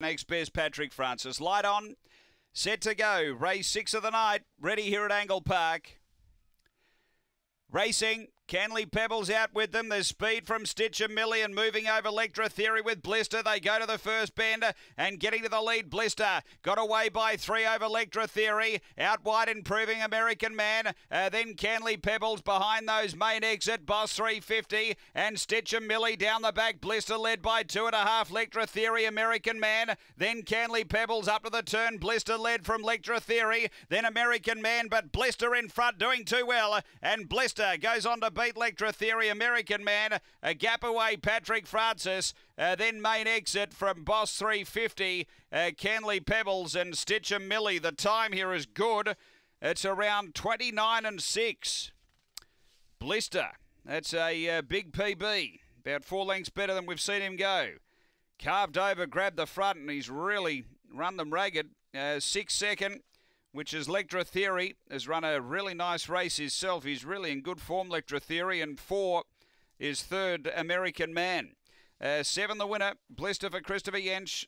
Next best, Patrick Francis. Light on, set to go. Race six of the night, ready here at Angle Park. Racing. Canley Pebbles out with them. There's speed from Stitcher Million moving over Electra Theory with Blister. They go to the first bender and getting to the lead. Blister got away by three over Electra Theory. Out wide improving American Man. Uh, then Canley Pebbles behind those main exit. Boss 350 and Stitcher Millie down the back. Blister led by two and a half. Electra Theory, American Man. Then Canley Pebbles up to the turn. Blister led from Electra Theory. Then American Man, but Blister in front doing too well. And Blister goes on to beat Lectra Theory, American Man, a uh, gap away Patrick Francis, uh, then main exit from Boss 350, uh, Canley Pebbles and Stitcher Millie. The time here is good. It's around 29 and 6. Blister, that's a uh, big PB, about four lengths better than we've seen him go. Carved over, grabbed the front, and he's really run them ragged. Uh, six second which is Lectra Theory, has run a really nice race himself. He's really in good form, Lectra Theory, and four is third American Man. Uh, seven, the winner, Blister for Christopher Yench.